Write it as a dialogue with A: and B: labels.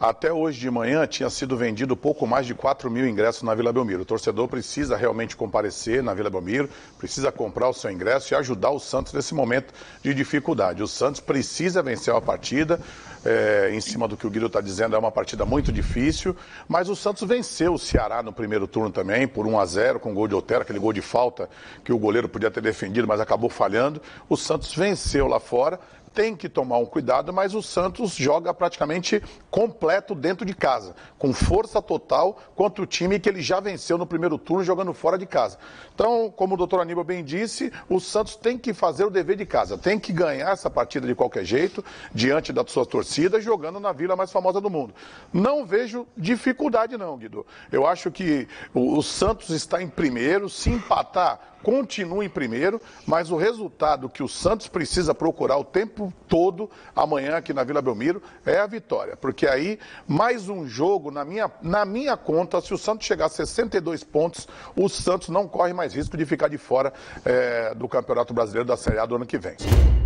A: Até hoje de manhã tinha sido vendido pouco mais de 4 mil ingressos na Vila Belmiro. O torcedor precisa realmente comparecer na Vila Belmiro, precisa comprar o seu ingresso e ajudar o Santos nesse momento de dificuldade. O Santos precisa vencer uma partida, é, em cima do que o Guido está dizendo, é uma partida muito difícil, mas o Santos venceu o Ceará no primeiro turno também, por 1 a 0 com o gol de Otero, aquele gol de falta que o goleiro podia ter defendido, mas acabou falhando. O Santos venceu lá fora, tem que tomar um cuidado, mas o Santos joga praticamente completo dentro de casa, com força total contra o time que ele já venceu no primeiro turno jogando fora de casa. Então, como o doutor Aníbal bem disse, o Santos tem que fazer o dever de casa, tem que ganhar essa partida de qualquer jeito, diante da sua torcida, jogando na vila mais famosa do mundo. Não vejo dificuldade, não, Guido. Eu acho que o, o Santos está em primeiro, se empatar continua em primeiro, mas o resultado que o Santos precisa procurar o tempo todo amanhã aqui na Vila Belmiro é a vitória, porque aí mais um jogo na minha, na minha conta, se o Santos chegar a 62 pontos, o Santos não corre mais risco de ficar de fora é, do Campeonato Brasileiro da Série A do ano que vem.